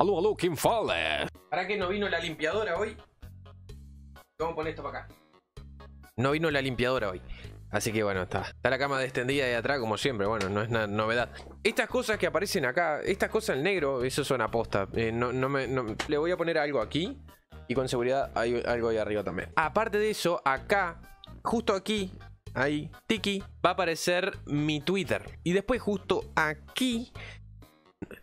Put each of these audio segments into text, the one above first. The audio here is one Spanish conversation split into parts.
Aló, aló, ¿quién fala? ¿Para qué no vino la limpiadora hoy? Vamos a poner esto para acá. No vino la limpiadora hoy. Así que bueno, está, está la cama extendida de atrás como siempre, bueno, no es una novedad. Estas cosas que aparecen acá, estas cosas en negro, eso son apostas. Eh, no, le voy a poner algo aquí y con seguridad hay algo ahí arriba también. Aparte de eso, acá, justo aquí, ahí, tiki, va a aparecer mi Twitter. Y después justo aquí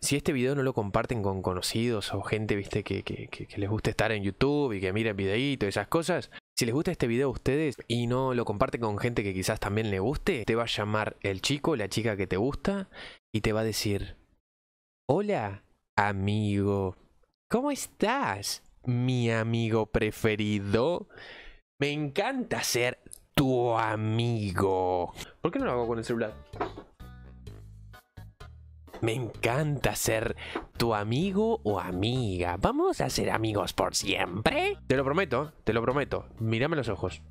si este video no lo comparten con conocidos o gente, viste, que, les gusta estar en YouTube y que miren videitos y esas cosas, si les gusta este video a ustedes y no lo comparten con gente que quizás también le guste, te va a llamar el chico, la chica que te gusta y te va a decir, hola, amigo, ¿cómo estás? Mi amigo preferido. Me encanta ser tu amigo. ¿Por qué no lo hago con el celular? Me encanta ser tu amigo o amiga. Vamos a ser amigos por siempre. Te lo prometo, te lo prometo. Mírame los ojos.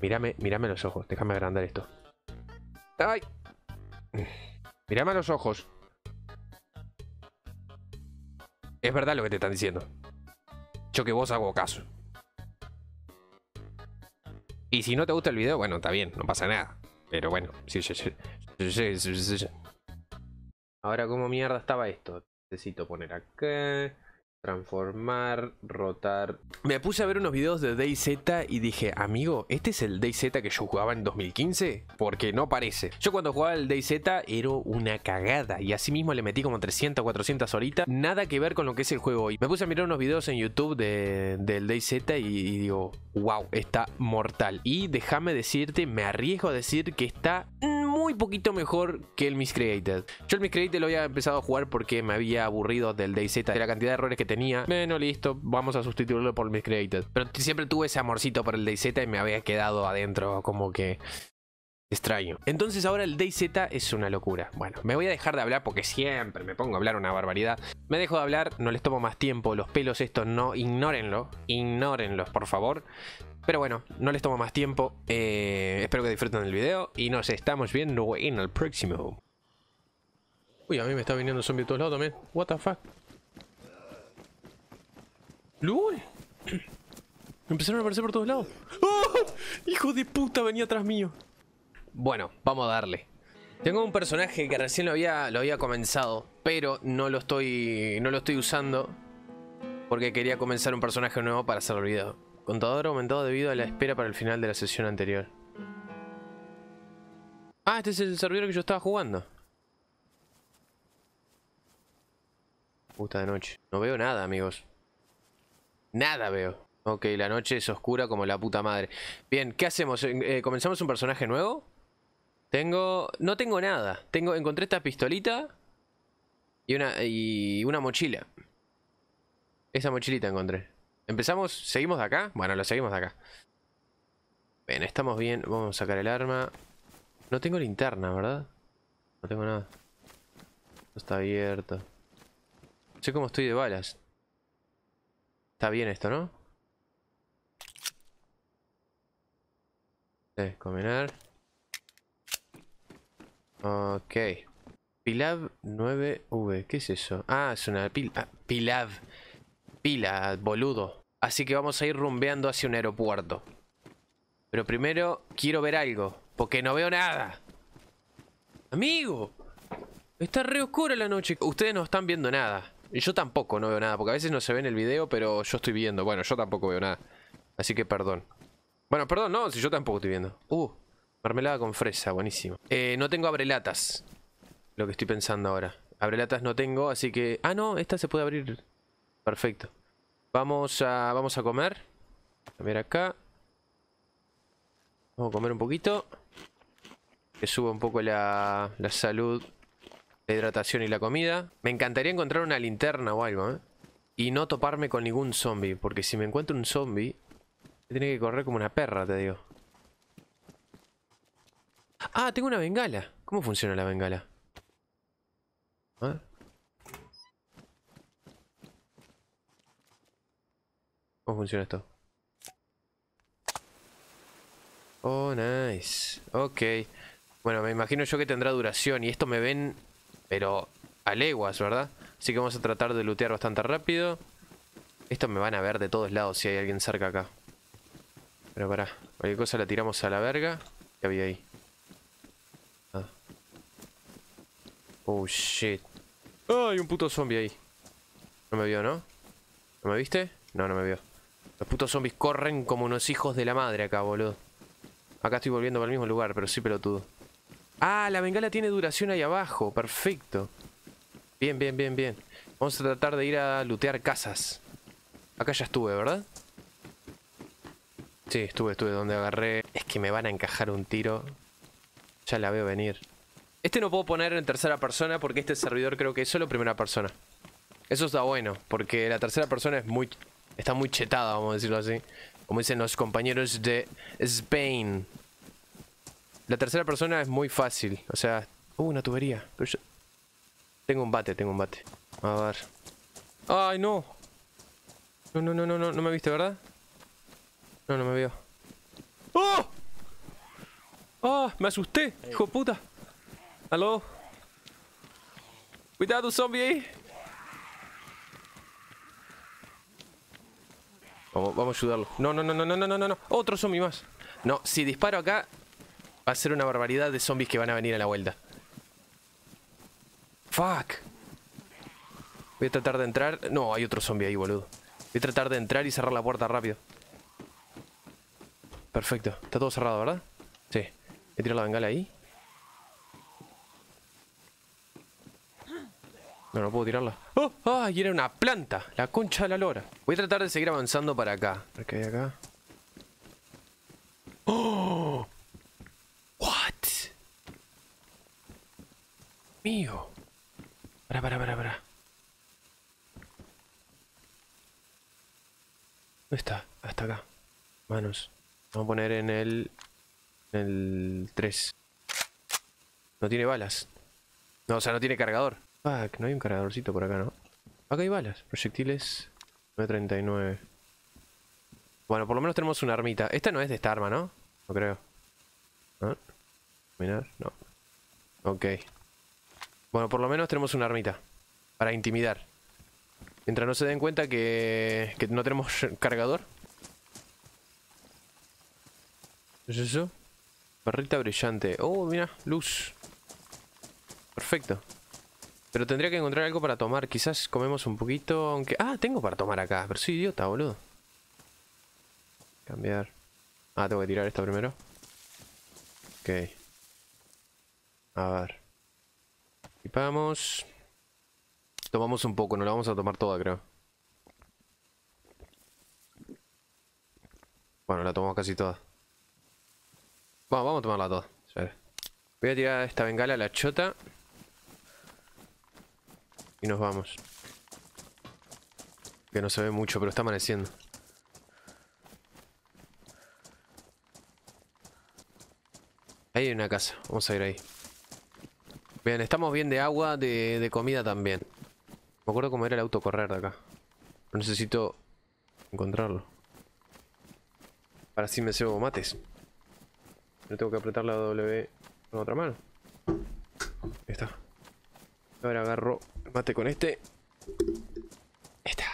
Mírame, mírame los ojos. Déjame agrandar esto. ¡Ay! Mírame los ojos. Es verdad lo que te están diciendo. Yo que vos hago caso. Y si no te gusta el video, bueno, está bien, no pasa nada. Pero bueno, sí. sí, sí, sí Ahora, ¿cómo mierda estaba esto? Necesito poner acá, transformar, rotar. Me puse a ver unos videos de DayZ y dije, amigo, ¿este es el DayZ que yo jugaba en 2015? Porque no parece. Yo cuando jugaba el DayZ era una cagada y así mismo le metí como 300, 400 horitas. Nada que ver con lo que es el juego hoy. Me puse a mirar unos videos en YouTube del DayZ y, y digo, wow, está mortal. Y déjame decirte, me arriesgo a decir que está muy poquito mejor que el Miscreated. Yo el Miscreated lo había empezado a jugar porque me había aburrido del DayZ, de la cantidad de errores que tenía. Bueno, listo, vamos a sustituirlo por el Miscreated. Pero siempre tuve ese amorcito por el DayZ y me había quedado adentro como que extraño. Entonces ahora el DayZ es una locura. Bueno, me voy a dejar de hablar porque siempre me pongo a hablar una barbaridad. Me dejo de hablar, no les tomo más tiempo, los pelos estos no, ignórenlo, ignórenlos por favor. Pero bueno, no les tomo más tiempo. Eh, espero que disfruten del video y nos estamos viendo en el próximo. Uy, a mí me está viniendo zombies zombie de todos lados también. What the fuck. Me Empezaron a aparecer por todos lados. ¡Oh! ¡Hijo de puta! Venía atrás mío. Bueno, vamos a darle. Tengo un personaje que recién lo había, lo había comenzado, pero no lo estoy. no lo estoy usando. Porque quería comenzar un personaje nuevo para hacer el video. Contador aumentado debido a la espera para el final de la sesión anterior. Ah, este es el servidor que yo estaba jugando. Puta de noche. No veo nada, amigos. Nada veo. Ok, la noche es oscura como la puta madre. Bien, ¿qué hacemos? Eh, eh, ¿Comenzamos un personaje nuevo? Tengo... No tengo nada. Tengo... Encontré esta pistolita. Y una... Y una mochila. Esa mochilita encontré. ¿Empezamos? ¿Seguimos de acá? Bueno, lo seguimos de acá. Bien, estamos bien. Vamos a sacar el arma. No tengo linterna, ¿verdad? No tengo nada. está abierto. No sé cómo estoy de balas. Está bien esto, ¿no? Sí, combinar. Ok. Pilav 9V. ¿Qué es eso? Ah, es una pila. Ah, Pilav pila, boludo. Así que vamos a ir rumbeando hacia un aeropuerto. Pero primero quiero ver algo, porque no veo nada. ¡Amigo! Está re oscura la noche. Ustedes no están viendo nada. Y yo tampoco no veo nada, porque a veces no se ve en el video, pero yo estoy viendo. Bueno, yo tampoco veo nada. Así que perdón. Bueno, perdón, no, si yo tampoco estoy viendo. Uh, mermelada con fresa, buenísimo. Eh, no tengo abrelatas. Lo que estoy pensando ahora. Abrelatas no tengo, así que... Ah, no, esta se puede abrir. Perfecto. Vamos a, vamos a comer. acá. Vamos a comer un poquito. Que suba un poco la, la salud, la hidratación y la comida. Me encantaría encontrar una linterna o algo, ¿eh? Y no toparme con ningún zombie. Porque si me encuentro un zombie, tiene que correr como una perra, te digo. Ah, tengo una bengala. ¿Cómo funciona la bengala? ¿Cómo funciona esto? Oh, nice. Ok. Bueno, me imagino yo que tendrá duración. Y esto me ven, pero a leguas, ¿verdad? Así que vamos a tratar de lootear bastante rápido. Esto me van a ver de todos lados si hay alguien cerca acá. Pero pará. Cualquier cosa la tiramos a la verga. ¿Qué había ahí? Ah. Oh, shit. hay un puto zombie ahí. No me vio, ¿no? ¿No me viste? No, no me vio. Los putos zombies corren como unos hijos de la madre acá, boludo. Acá estoy volviendo para el mismo lugar, pero sí pelotudo. Ah, la bengala tiene duración ahí abajo. Perfecto. Bien, bien, bien, bien. Vamos a tratar de ir a lootear casas. Acá ya estuve, ¿verdad? Sí, estuve, estuve donde agarré. Es que me van a encajar un tiro. Ya la veo venir. Este no puedo poner en tercera persona porque este servidor creo que es solo primera persona. Eso está bueno, porque la tercera persona es muy Está muy chetada, vamos a decirlo así. Como dicen los compañeros de Spain. La tercera persona es muy fácil. O sea... Uh, una tubería. Tengo un bate, tengo un bate. A ver. ¡Ay, no! No, no, no, no, no, no me viste, ¿verdad? No, no me vio. ¡Oh! ¡Oh! Me asusté, hijo de puta. ¿Aló? Cuidado, zombie. Vamos, a ayudarlo. No, no, no, no, no, no, no, no. Otro zombie más. No, si disparo acá, va a ser una barbaridad de zombies que van a venir a la vuelta. Fuck. Voy a tratar de entrar. No, hay otro zombie ahí, boludo. Voy a tratar de entrar y cerrar la puerta rápido. Perfecto. Está todo cerrado, ¿verdad? Sí. Voy a la bengala ahí. No, no puedo tirarla. ¡Oh! ¡Ah! Y era una planta. La concha de la lora. Voy a tratar de seguir avanzando para acá. A ver qué hay acá. ¡Oh! ¿What? Mío. Para, para, para, para. ¿Dónde está? Hasta acá. Manos. Vamos a poner en el... En el 3. No tiene balas. No, o sea, no tiene cargador no hay un cargadorcito por acá, ¿no? Acá hay balas, proyectiles 9.39. Bueno, por lo menos tenemos una armita Esta no es de esta arma, ¿no? No creo ¿No? ¿Mirar? No Ok Bueno, por lo menos tenemos una armita Para intimidar Mientras no se den cuenta que, que no tenemos cargador ¿Qué es eso? Barrita brillante Oh, mira, luz Perfecto pero tendría que encontrar algo para tomar. Quizás comemos un poquito, aunque... Ah, tengo para tomar acá. Pero soy idiota, boludo. Cambiar. Ah, tengo que tirar esta primero. Ok. A ver. Equipamos. Tomamos un poco, no la vamos a tomar toda, creo. Bueno, la tomamos casi toda. Bueno, vamos a tomarla toda. Voy a tirar esta bengala a la chota y nos vamos. Que no se ve mucho, pero está amaneciendo. Ahí hay una casa, vamos a ir ahí. Bien, estamos bien de agua, de, comida también. Me acuerdo cómo era el auto correr de acá. necesito encontrarlo. Para así me cebo mates. No tengo que apretar la W con otra mano. Ahí está. Ahora agarro mate con este. Está.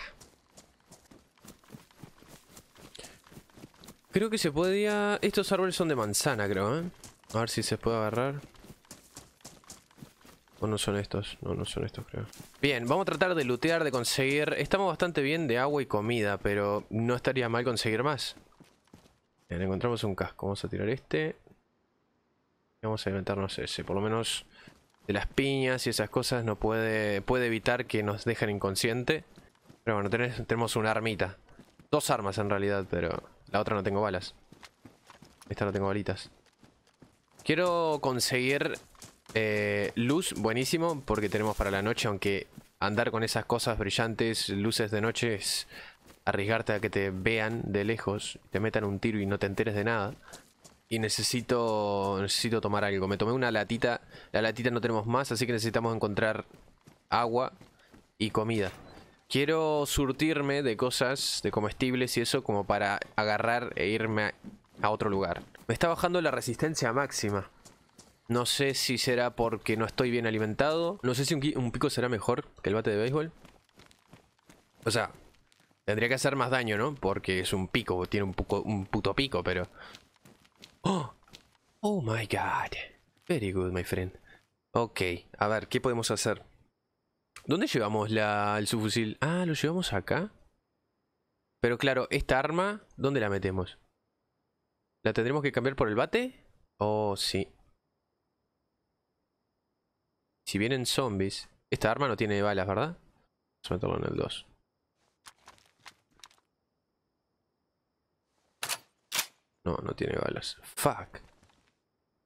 Creo que se podía... Estos árboles son de manzana, creo, ¿eh? A ver si se puede agarrar. O no son estos. No, no son estos, creo. Bien, vamos a tratar de lootear, de conseguir... Estamos bastante bien de agua y comida, pero no estaría mal conseguir más. Bien, encontramos un casco. Vamos a tirar este. Y vamos a inventarnos ese. Por lo menos de las piñas y esas cosas no puede, puede evitar que nos dejen inconsciente. Pero bueno, tenemos una armita. Dos armas en realidad, pero la otra no tengo balas. Esta no tengo balitas. Quiero conseguir eh, luz, buenísimo, porque tenemos para la noche, aunque andar con esas cosas brillantes, luces de noche, es arriesgarte a que te vean de lejos, te metan un tiro y no te enteres de nada. Y necesito, necesito tomar algo. Me tomé una latita. La latita no tenemos más, así que necesitamos encontrar agua y comida. Quiero surtirme de cosas, de comestibles y eso, como para agarrar e irme a, otro lugar. Me está bajando la resistencia máxima. No sé si será porque no estoy bien alimentado. No sé si un, pico será mejor que el bate de béisbol. O sea, tendría que hacer más daño, ¿no? Porque es un pico, tiene un, un puto pico, pero... Oh, my god. Very good, my friend. Ok, a ver, ¿qué podemos hacer? ¿Dónde llevamos el subfusil? Ah, lo llevamos acá. Pero claro, esta arma, ¿dónde la metemos? ¿La tendremos que cambiar por el bate? Oh, sí. Si vienen zombies, esta arma no tiene balas, ¿verdad? Vamos a meterlo en el 2. No, no tiene balas. Fuck.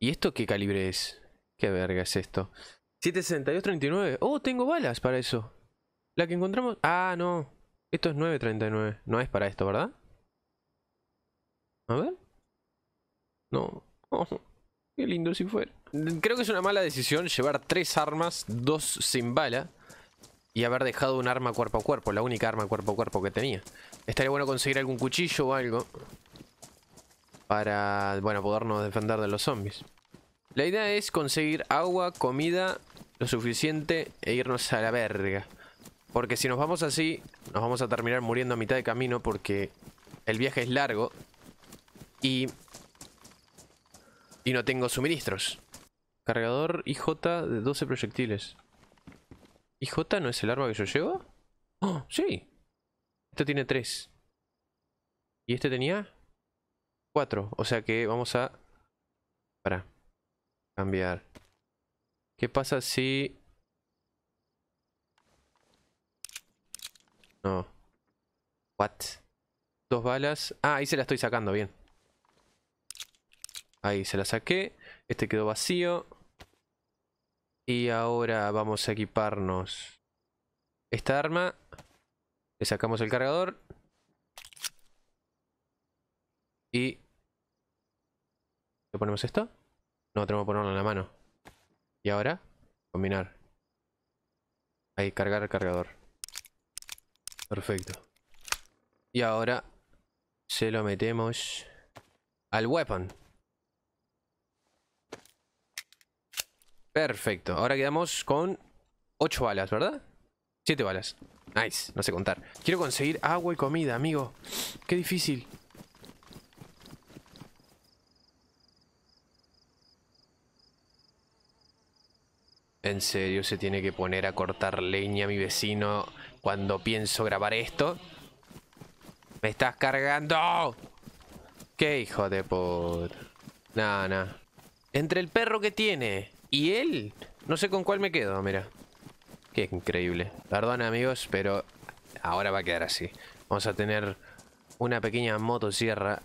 ¿Y esto qué calibre es? ¿Qué verga es esto? 762-39. Oh, tengo balas para eso. La que encontramos... Ah, no. Esto es 9.39. No es para esto, ¿verdad? A ver. No. Oh, qué lindo si fuera. Creo que es una mala decisión llevar tres armas, dos sin bala. Y haber dejado un arma cuerpo a cuerpo, la única arma cuerpo a cuerpo que tenía. Estaría bueno conseguir algún cuchillo o algo. Para, bueno, podernos defender de los zombies. La idea es conseguir agua, comida, lo suficiente e irnos a la verga. Porque si nos vamos así, nos vamos a terminar muriendo a mitad de camino porque el viaje es largo y... Y no tengo suministros. Cargador IJ de 12 proyectiles. ¿IJ no es el arma que yo llevo? ¡Oh, sí! Este tiene 3. ¿Y este tenía? O sea que vamos a... Para. Cambiar. ¿Qué pasa si... No. What? Dos balas. Ah, ahí se la estoy sacando, bien. Ahí se la saqué. Este quedó vacío. Y ahora vamos a equiparnos esta arma. Le sacamos el cargador. Y ¿Le ponemos esto? No, tenemos que ponerlo en la mano. Y ahora, combinar. Ahí, cargar el cargador. Perfecto. Y ahora se lo metemos al weapon. Perfecto. Ahora quedamos con 8 balas, ¿verdad? 7 balas. Nice, no sé contar. Quiero conseguir agua y comida, amigo. Qué difícil. En serio, se tiene que poner a cortar leña mi vecino cuando pienso grabar esto. ¡Me estás cargando! ¡Qué hijo de puta! No, no. Entre el perro que tiene y él, no sé con cuál me quedo, mira. Qué increíble. Perdón, amigos, pero ahora va a quedar así. Vamos a tener una pequeña motosierra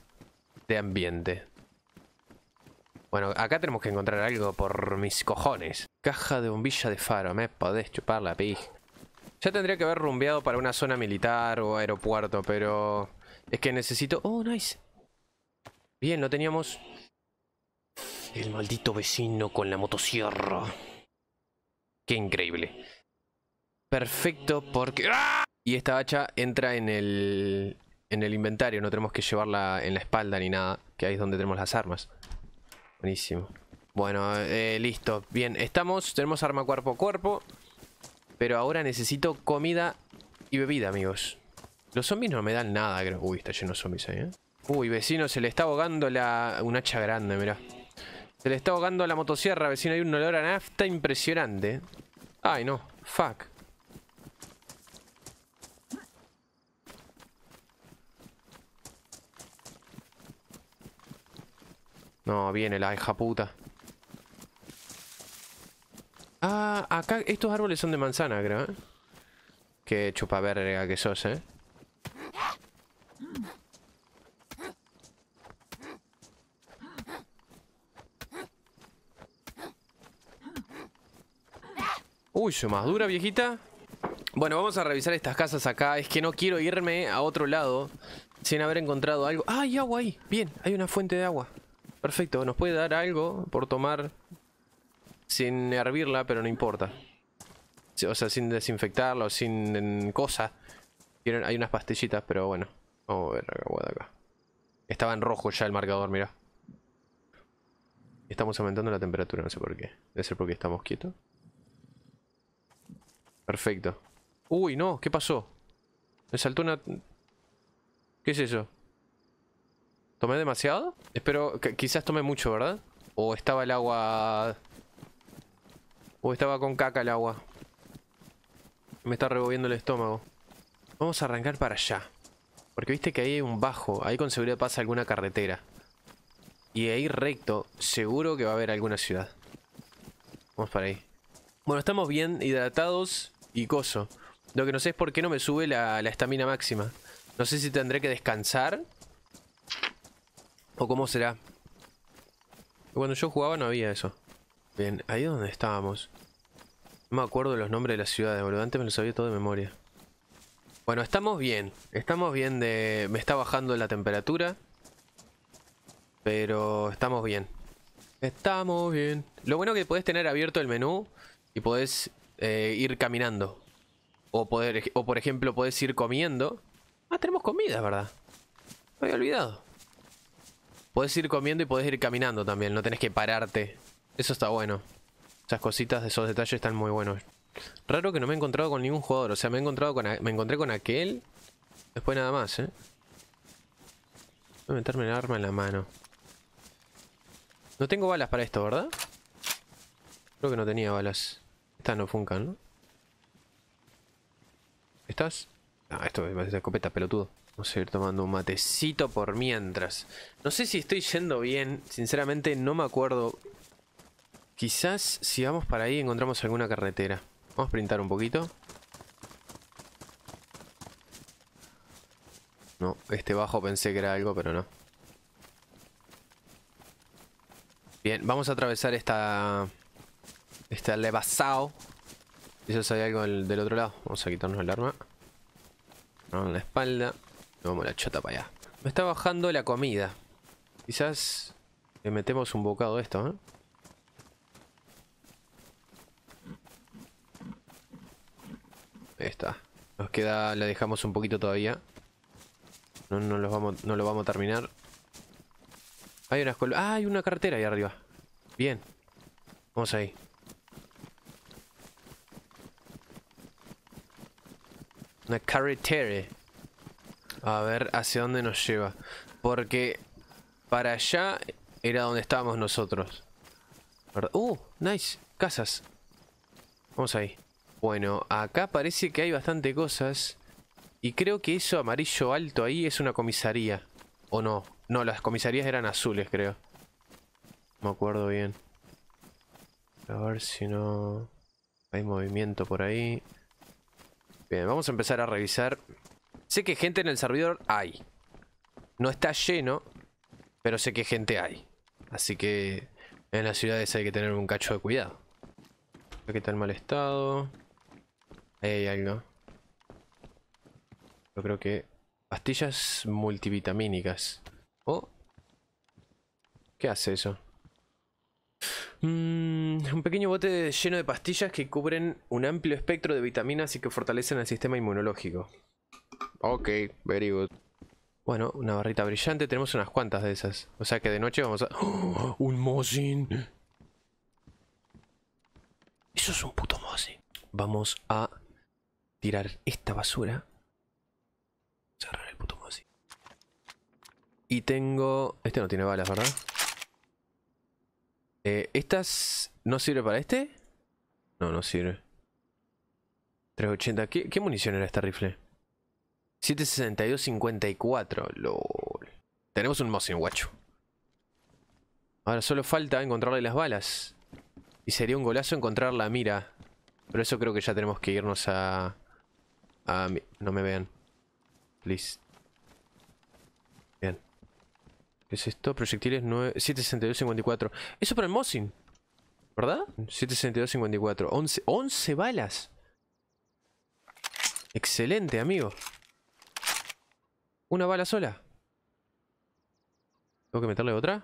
de ambiente. Bueno, acá tenemos que encontrar algo por mis cojones. Caja de bombilla de faro, me podés chupar la pija. Ya tendría que haber rumbeado para una zona militar o aeropuerto, pero... Es que necesito... ¡Oh, nice! Bien, no teníamos... El maldito vecino con la motosierra. Qué increíble. Perfecto porque... ¡ah! Y esta hacha entra en el... En el inventario, no tenemos que llevarla en la espalda ni nada. Que ahí es donde tenemos las armas. Buenísimo. Bueno, eh, listo. Bien, estamos. Tenemos arma cuerpo a cuerpo. Pero ahora necesito comida y bebida, amigos. Los zombies no me dan nada, creo. Uy, está lleno de zombies ahí, ¿eh? Uy, vecino, se le está ahogando la... Un hacha grande, mirá. Se le está ahogando la motosierra, vecino. Hay un olor a nafta impresionante. Ay, no. Fuck. No, viene la hija puta. acá estos árboles son de manzana, creo, Que ¿eh? Qué verga que sos, ¿eh? Uy, soy más dura, viejita. Bueno, vamos a revisar estas casas acá. Es que no quiero irme a otro lado sin haber encontrado algo. ¡Ah, hay agua ahí! Bien, hay una fuente de agua. Perfecto, nos puede dar algo por tomar sin hervirla, pero no importa. O sea, sin desinfectarla o sin cosa. hay unas pastillitas, pero bueno. Vamos a ver acá, acá. Estaba en rojo ya el marcador, mira. Estamos aumentando la temperatura, no sé por qué. Debe ser porque estamos quietos. Perfecto. Uy, no, ¿qué pasó? Me saltó una... ¿Qué es eso? ¿Tomé demasiado? Espero, quizás tomé mucho, ¿verdad? ¿O estaba el agua o estaba con caca el agua. Me está revolviendo el estómago. Vamos a arrancar para allá. Porque viste que ahí hay un bajo. Ahí con seguridad pasa alguna carretera. Y ahí recto, seguro que va a haber alguna ciudad. Vamos para ahí. Bueno, estamos bien hidratados y coso. Lo que no sé es por qué no me sube la estamina máxima. No sé si tendré que descansar. O cómo será. Cuando yo jugaba no había eso. Bien, ahí donde estábamos. No me acuerdo los nombres de las ciudades, boludo. Antes me lo sabía todo de memoria. Bueno, estamos bien. Estamos bien de... Me está bajando la temperatura. Pero estamos bien. Estamos bien. Lo bueno que podés tener abierto el menú y podés eh, ir caminando. O, poder, o por ejemplo podés ir comiendo. Ah, tenemos comida, ¿verdad? Me había olvidado. Podés ir comiendo y podés ir caminando también. No tenés que pararte eso está bueno. Esas cositas, esos detalles están muy buenos. Raro que no me he encontrado con ningún jugador. O sea, me he encontrado con me encontré con aquel. Después nada más, ¿eh? Voy a meterme el arma en la mano. No tengo balas para esto, ¿verdad? Creo que no tenía balas. Estas no funcan, ¿no? ¿Estas? Ah, esto es parece escopeta, pelotudo. Vamos a ir tomando un matecito por mientras. No sé si estoy yendo bien. Sinceramente no me acuerdo Quizás si vamos para ahí encontramos alguna carretera. Vamos a printar un poquito. No, este bajo pensé que era algo, pero no. Bien, vamos a atravesar esta... Esta levasao. Quizás hay algo del, otro lado. Vamos a quitarnos el arma. Vamos la espalda. Y vamos la chota para allá. Me está bajando la comida. Quizás le metemos un bocado a esto, ¿eh? Ahí está. Nos queda, la dejamos un poquito todavía. No, los vamos, no lo vamos a terminar. Hay una escuela Ah, hay una carretera ahí arriba. Bien. Vamos ahí. Una carretera. A ver hacia dónde nos lleva. Porque para allá era donde estábamos nosotros. Uh, nice. Casas. Vamos ahí. Bueno, acá parece que hay bastante cosas. Y creo que eso amarillo alto ahí es una comisaría. ¿O no? No, las comisarías eran azules, creo. No me acuerdo bien. A ver si no... Hay movimiento por ahí. Bien, vamos a empezar a revisar. Sé que gente en el servidor hay. No está lleno, pero sé que gente hay. Así que en las ciudades hay que tener un cacho de cuidado. Aquí está en mal estado. Ahí hay algo. Yo creo que... Pastillas multivitamínicas. ¿O ¿Qué hace eso? Mm, un pequeño bote lleno de pastillas que cubren un amplio espectro de vitaminas y que fortalecen el sistema inmunológico. Ok, very good. Bueno, una barrita brillante. Tenemos unas cuantas de esas. O sea que de noche vamos a... ¡Oh! ¡Un Mosin! Eso es un puto Mosin. Vamos a tirar esta basura. Cerrar el puto Y tengo... Este no tiene balas, ¿verdad? Eh, ¿Estas no sirve para este? No, no sirve. 380. ¿Qué, qué munición era este rifle? 762, 54. LOL. Tenemos un Mosin, guacho. Ahora solo falta encontrarle las balas. Y sería un golazo encontrar la mira. Pero eso creo que ya tenemos que irnos a... Ah, no me vean. Please. Bien. ¿Qué es esto? Proyectiles 9... 762-54. Eso para el Mosin. ¿Verdad? 762-54. 11, 11 balas. Excelente, amigo. Una bala sola. ¿Tengo que meterle otra?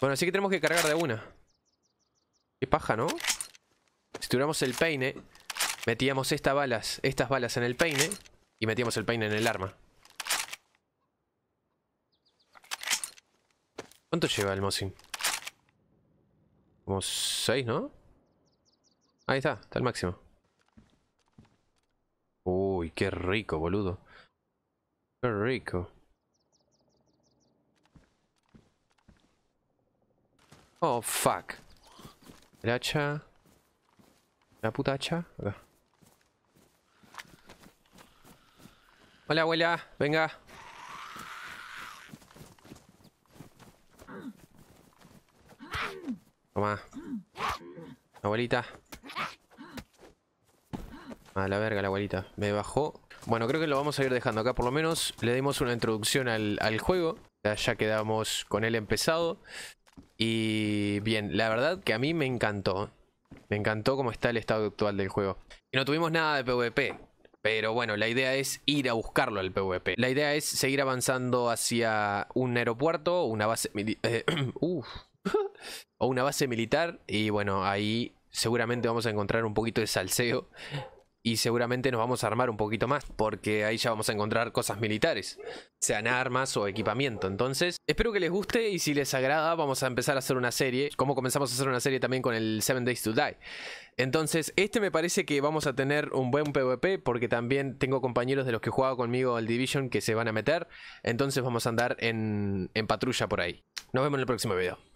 Bueno, así que tenemos que cargar de una. Qué paja, ¿no? Si tuviéramos el peine... Metíamos estas balas, estas balas en el peine y metíamos el peine en el arma. ¿Cuánto lleva el Mosin? Como 6, ¿no? Ahí está, está al máximo. Uy, qué rico, boludo. Qué rico. Oh, fuck. El hacha. La puta hacha. Hola, abuela. Venga. Toma. Abuelita. A la verga la abuelita. Me bajó. Bueno, creo que lo vamos a ir dejando acá. Por lo menos le dimos una introducción al, juego. Ya quedamos con él empezado. Y bien, la verdad que a mí me encantó. Me encantó cómo está el estado actual del juego. Y no tuvimos nada de PvP. Pero bueno, la idea es ir a buscarlo al PvP. La idea es seguir avanzando hacia un aeropuerto, una base... Eh, o una base militar. Y bueno, ahí seguramente vamos a encontrar un poquito de salseo y seguramente nos vamos a armar un poquito más, porque ahí ya vamos a encontrar cosas militares, sean armas o equipamiento. Entonces, espero que les guste y si les agrada, vamos a empezar a hacer una serie, como comenzamos a hacer una serie también con el 7 Days to Die. Entonces, este me parece que vamos a tener un buen PvP, porque también tengo compañeros de los que jugado conmigo al Division que se van a meter, entonces vamos a andar en, en patrulla por ahí. Nos vemos en el próximo video.